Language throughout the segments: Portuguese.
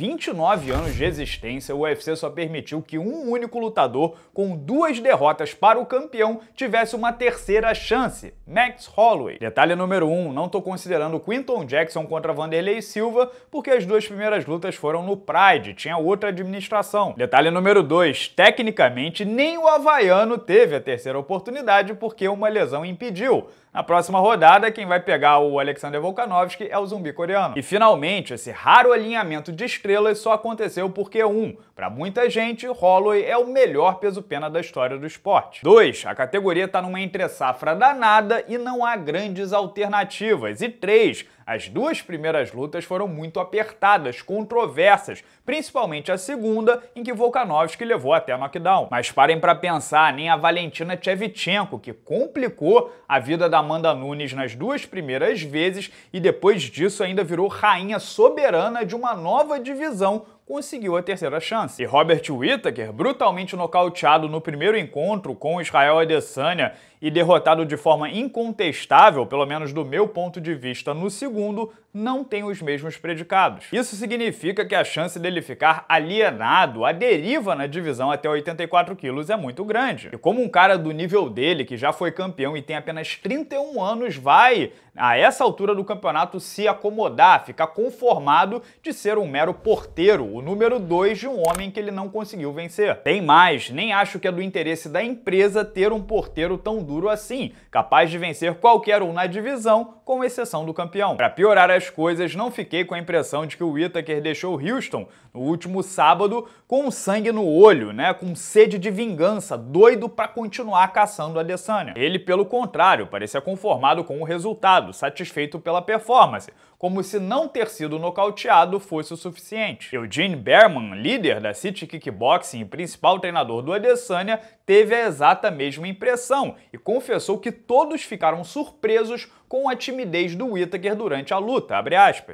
29 anos de existência, o UFC só permitiu que um único lutador, com duas derrotas para o campeão, tivesse uma terceira chance, Max Holloway. Detalhe número 1, um, não estou considerando Quinton Jackson contra Vanderlei Silva, porque as duas primeiras lutas foram no Pride, tinha outra administração. Detalhe número 2, tecnicamente nem o havaiano teve a terceira oportunidade porque uma lesão impediu. Na próxima rodada, quem vai pegar o Alexander Volkanovski é o zumbi coreano. E finalmente, esse raro alinhamento de estrelas só aconteceu porque 1. Um, para muita gente, Holloway é o melhor peso-pena da história do esporte. 2. A categoria está numa entre-safra danada e não há grandes alternativas. E 3. As duas primeiras lutas foram muito apertadas, controversas, principalmente a segunda, em que Volkanovski levou até knockdown. Mas parem para pensar, nem a Valentina Tchevchenko, que complicou a vida da Amanda Nunes nas duas primeiras vezes e depois disso ainda virou rainha soberana de uma nova divisão conseguiu a terceira chance. E Robert Whittaker, brutalmente nocauteado no primeiro encontro com Israel Adesanya e derrotado de forma incontestável, pelo menos do meu ponto de vista, no segundo, não tem os mesmos predicados. Isso significa que a chance dele ficar alienado, a deriva na divisão até 84 quilos é muito grande. E como um cara do nível dele, que já foi campeão e tem apenas 31 anos, vai, a essa altura do campeonato, se acomodar, ficar conformado de ser um mero porteiro, o número 2 de um homem que ele não conseguiu vencer. Tem mais, nem acho que é do interesse da empresa ter um porteiro tão duro assim, capaz de vencer qualquer um na divisão, com exceção do campeão. Para piorar as coisas, não fiquei com a impressão de que o Whittaker deixou Houston no último sábado com sangue no olho, né, com sede de vingança, doido para continuar caçando a Adesanya. Ele, pelo contrário, parecia conformado com o resultado, satisfeito pela performance, como se não ter sido nocauteado fosse o suficiente. Eugene Berman, líder da City Kickboxing e principal treinador do Adesanya, teve a exata mesma impressão e confessou que todos ficaram surpresos com a timidez do Whittaker durante a luta.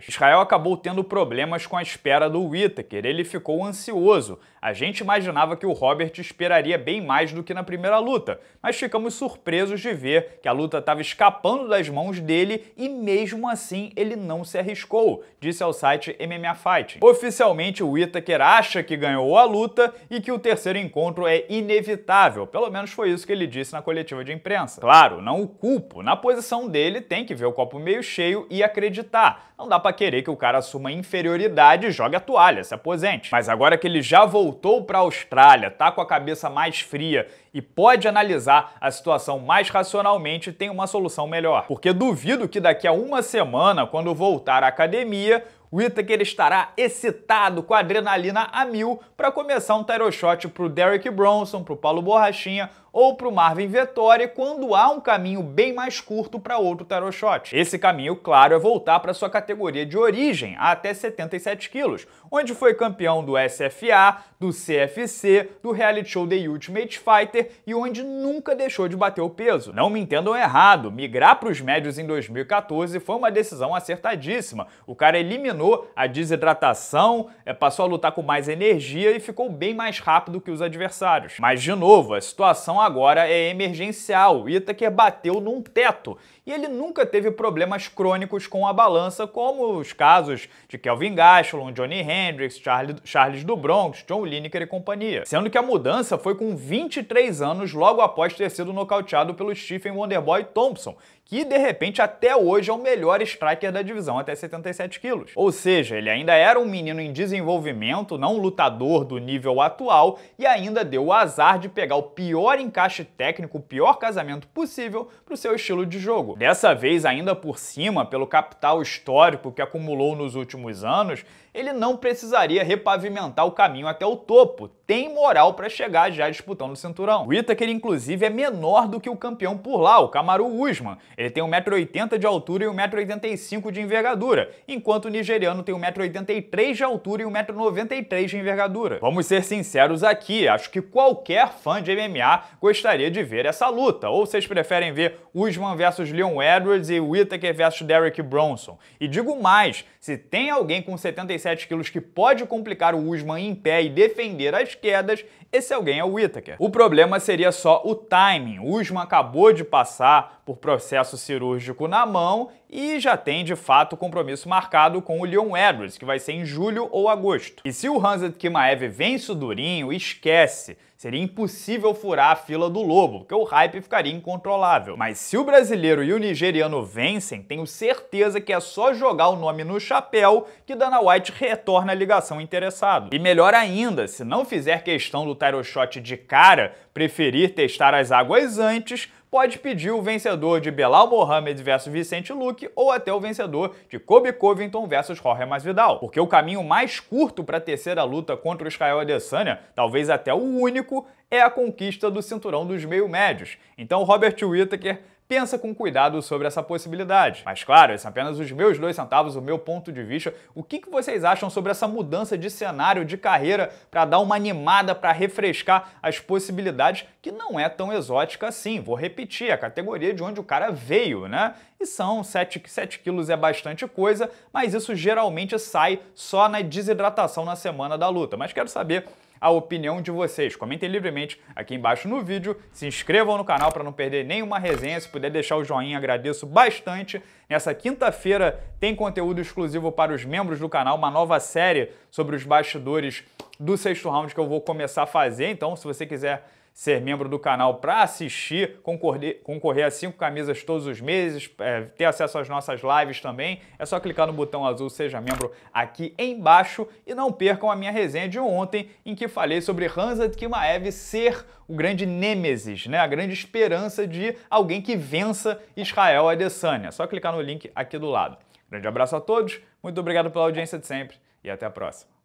Israel acabou tendo problemas com a espera do Whittaker, ele ficou ansioso. A gente imaginava que o Robert esperaria bem mais do que na primeira luta, mas ficamos surpresos de ver que a luta estava escapando das mãos dele e mesmo assim ele não se arriscou, disse ao site MMA Fighting. Oficialmente o Whittaker acha que ganhou a luta e que o terceiro encontro é inevitável, pelo menos foi isso que ele disse na coletiva de imprensa. Claro, não o culpo, na posição dele tem que ver o copo meio cheio e acreditar. Não dá para querer que o cara assuma inferioridade e jogue a toalha, se aposente. Mas agora que ele já voltou para a Austrália, tá com a cabeça mais fria e pode analisar a situação mais racionalmente, tem uma solução melhor. Porque duvido que daqui a uma semana, quando voltar à academia, o Itaker estará excitado com a adrenalina a mil para começar um title shot pro Derrick Bronson, pro Paulo Borrachinha ou para o Marvin Vettori quando há um caminho bem mais curto para outro tarot shot. Esse caminho, claro, é voltar para sua categoria de origem, a até 77 quilos, onde foi campeão do SFA, do CFC, do reality show The Ultimate Fighter e onde nunca deixou de bater o peso. Não me entendam errado, migrar para os médios em 2014 foi uma decisão acertadíssima. O cara eliminou a desidratação, eh, passou a lutar com mais energia e ficou bem mais rápido que os adversários. Mas, de novo, a situação agora é emergencial. Itaker bateu num teto e ele nunca teve problemas crônicos com a balança, como os casos de Kelvin Gastelum, Johnny Hendricks, Charles, Charles do Bronx, John Lineker e companhia. Sendo que a mudança foi com 23 anos logo após ter sido nocauteado pelo Stephen Wonderboy Thompson, que de repente até hoje é o melhor striker da divisão até 77 quilos. Ou seja, ele ainda era um menino em desenvolvimento, não lutador do nível atual e ainda deu o azar de pegar o pior encaixe técnico o pior casamento possível para o seu estilo de jogo. Dessa vez, ainda por cima, pelo capital histórico que acumulou nos últimos anos, ele não precisaria repavimentar o caminho até o topo, tem moral para chegar já disputando o cinturão. O Itaker, inclusive, é menor do que o campeão por lá, o Kamaru Usman. Ele tem 1,80m de altura e 1,85m de envergadura, enquanto o nigeriano tem 1,83m de altura e 1,93m de envergadura. Vamos ser sinceros aqui, acho que qualquer fã de MMA gostaria de ver essa luta, ou vocês preferem ver Usman versus Leon Edwards e Whittaker versus Derek Bronson. E digo mais, se tem alguém com 77 quilos que pode complicar o Usman em pé e defender as quedas, esse alguém é o Whittaker. O problema seria só o timing. O Usman acabou de passar por processo cirúrgico na mão e já tem de fato compromisso marcado com o Leon Edwards, que vai ser em julho ou agosto. E se o Hanset Kimaev vence o durinho, esquece. Seria impossível furar a fila do Lobo, porque o hype ficaria incontrolável. Mas se o brasileiro e o nigeriano vencem, tenho certeza que é só jogar o nome no chapéu que Dana White retorna a ligação interessado. E melhor ainda, se não fizer questão do title shot de cara, preferir testar as águas antes, pode pedir o vencedor de Belal Mohamed versus Vicente Luque ou até o vencedor de Kobe Covington versus Jorge Masvidal, porque o caminho mais curto para a terceira luta contra o Israel Adesanya, talvez até o único, é a conquista do cinturão dos meio-médios. Então Robert Whittaker pensa com cuidado sobre essa possibilidade. Mas claro, esses são é apenas os meus dois centavos, o meu ponto de vista. O que, que vocês acham sobre essa mudança de cenário, de carreira, para dar uma animada, para refrescar as possibilidades, que não é tão exótica assim. Vou repetir, a categoria de onde o cara veio, né? E são 7, 7 quilos é bastante coisa, mas isso geralmente sai só na desidratação na semana da luta. Mas quero saber a opinião de vocês. Comentem livremente aqui embaixo no vídeo, se inscrevam no canal para não perder nenhuma resenha, se puder deixar o joinha, agradeço bastante. Nessa quinta-feira tem conteúdo exclusivo para os membros do canal, uma nova série sobre os bastidores do sexto round que eu vou começar a fazer, então se você quiser ser membro do canal para assistir, concorrer, concorrer a cinco camisas todos os meses, é, ter acesso às nossas lives também, é só clicar no botão azul Seja Membro aqui embaixo e não percam a minha resenha de ontem em que falei sobre Hansad Kimaev ser o grande nêmesis, né? a grande esperança de alguém que vença Israel Adesanya. É só clicar no link aqui do lado. Grande abraço a todos, muito obrigado pela audiência de sempre e até a próxima.